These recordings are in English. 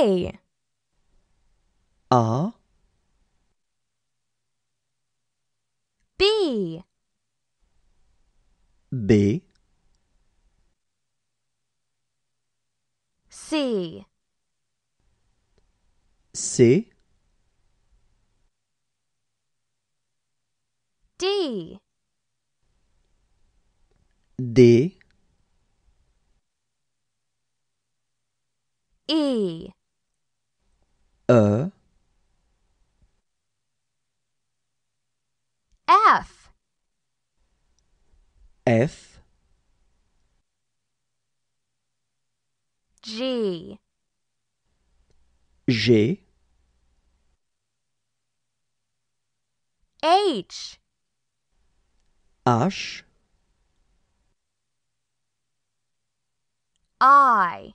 A R B B C C D D E a F F G G H H I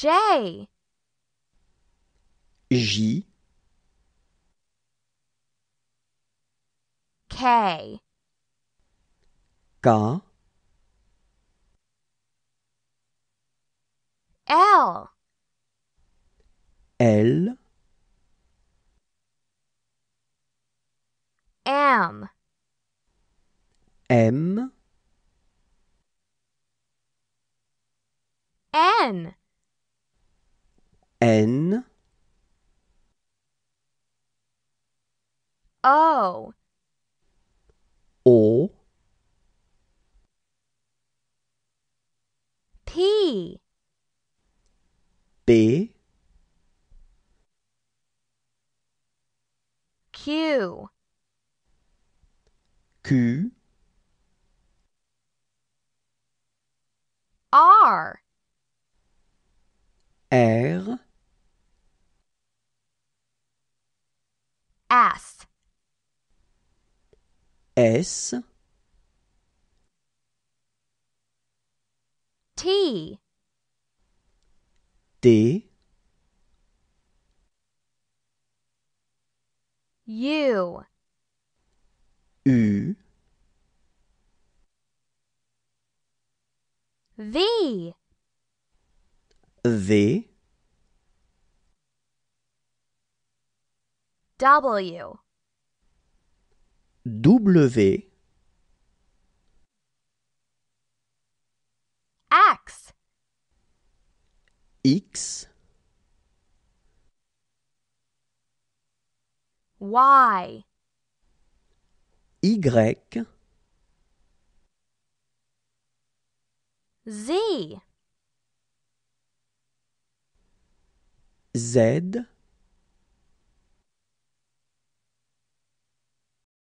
J. J. K. K. L. L. M. M. N. N O O P B Q Q R R ass S T D U U V V W W X X Y Y Z Z